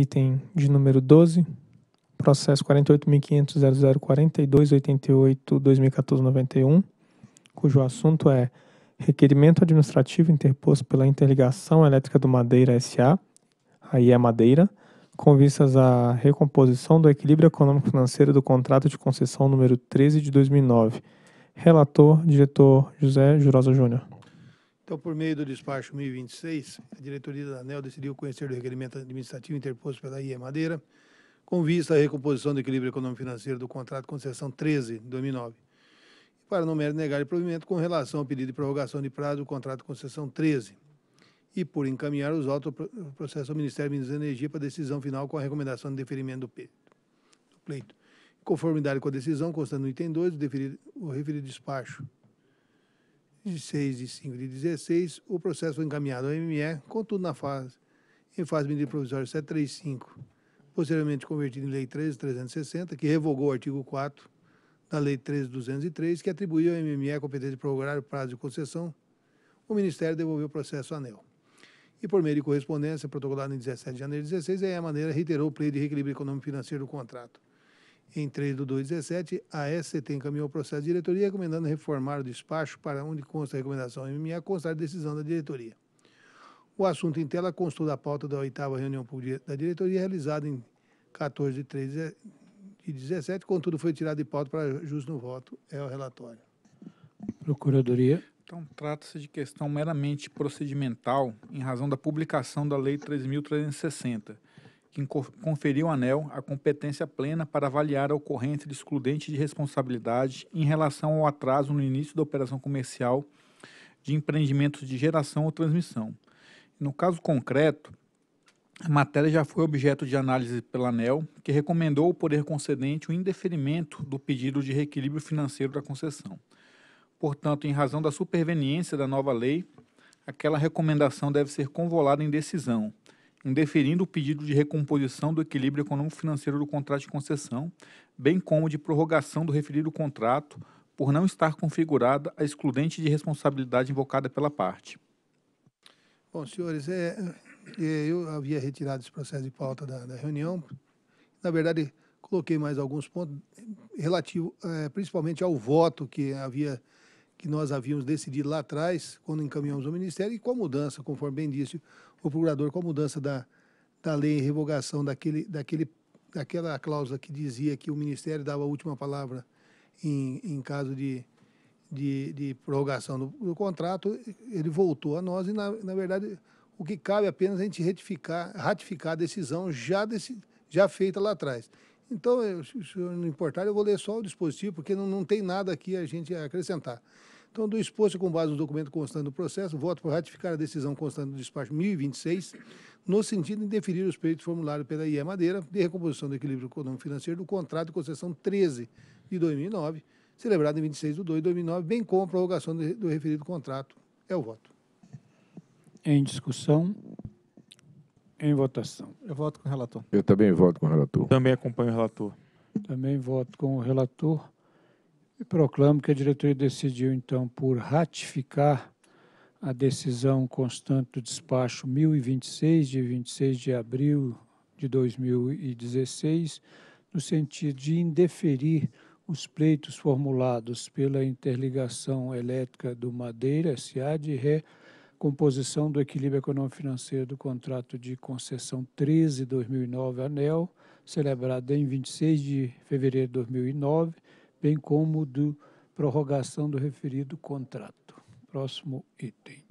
item de número 12, processo 48.500.0042.88.2014.91, cujo assunto é requerimento administrativo interposto pela Interligação Elétrica do Madeira SA, aí é Madeira, com vistas à recomposição do equilíbrio econômico-financeiro do contrato de concessão número 13 de 2009. Relator, diretor José Jurosa Júnior. Então, por meio do despacho 1026, a diretoria da ANEL decidiu conhecer o requerimento administrativo interposto pela IE Madeira, com vista à recomposição do equilíbrio econômico-financeiro do contrato de concessão 13 de 2009. para não mero negar o provimento com relação ao pedido de prorrogação de prazo do contrato de concessão 13 e por encaminhar os autos o processo ao Ministério da Energia para decisão final com a recomendação de deferimento do, pleito. Em conformidade com a decisão, constando no item 2, o referido despacho de 6 de 5 de 16, o processo foi encaminhado ao MME, contudo na fase, em fase medida provisória 735, posteriormente convertido em Lei 13.360, que revogou o artigo 4 da Lei 13.203, que atribuiu ao MME a competência de prorrogar o prazo de concessão, o Ministério devolveu o processo ao ANEL. E por meio de correspondência protocolada em 17 de janeiro de 16, a Maneira reiterou o pleito de reequilíbrio econômico financeiro do contrato. Em 3 de 2 17, a SCT encaminhou o processo de diretoria recomendando reformar o despacho para onde consta a recomendação MMA constar a decisão da diretoria. O assunto em tela constou da pauta da oitava reunião da diretoria realizada em 14 de 3 de 17, contudo foi tirado de pauta para justo no voto. É o relatório. Procuradoria. Então, trata-se de questão meramente procedimental em razão da publicação da Lei 3.360 que conferiu ao ANEL a competência plena para avaliar a ocorrência de excludente de responsabilidade em relação ao atraso no início da operação comercial de empreendimentos de geração ou transmissão. No caso concreto, a matéria já foi objeto de análise pela ANEL, que recomendou ao poder concedente o indeferimento do pedido de reequilíbrio financeiro da concessão. Portanto, em razão da superveniência da nova lei, aquela recomendação deve ser convolada em decisão, deferindo o pedido de recomposição do equilíbrio econômico-financeiro do contrato de concessão, bem como de prorrogação do referido contrato, por não estar configurada a excludente de responsabilidade invocada pela parte. Bom, senhores, é, é, eu havia retirado esse processo de pauta da, da, reunião. Na verdade, coloquei mais alguns pontos relativo, é, principalmente ao voto que havia que nós havíamos decidido lá atrás, quando encaminhamos ao Ministério, e com a mudança, conforme bem disse o procurador, com a mudança da, da lei em revogação daquele, daquele, daquela cláusula que dizia que o Ministério dava a última palavra em, em caso de, de, de prorrogação do, do, contrato, ele voltou a nós e, na, na verdade, o que cabe apenas é a gente retificar, ratificar a decisão já, desse, já feita lá atrás. Então, eu, se não importar, eu vou ler só o dispositivo, porque não, não tem nada aqui a gente acrescentar. Então, do exposto com base no documento constante do processo, voto por ratificar a decisão constante do despacho 1026, no sentido de deferir os pedidos formulados pela IE Madeira de recomposição do equilíbrio econômico financeiro do contrato de concessão 13 de 2009, celebrado em 26 de 2 de 2009, bem como a prorrogação do referido contrato. É o voto. Em discussão. Em votação. Eu voto com o relator. Eu também voto com o relator. Também acompanho o relator. Também voto com o relator. E proclamo que a diretoria decidiu, então, por ratificar a decisão constante do despacho 1026, de 26 de abril de 2016, no sentido de indeferir os pleitos formulados pela interligação elétrica do Madeira, S.A. de Ré, composição do equilíbrio econômico-financeiro do contrato de concessão 13-2009 ANEL, celebrado em 26 de fevereiro de 2009, bem como do prorrogação do referido contrato. Próximo item.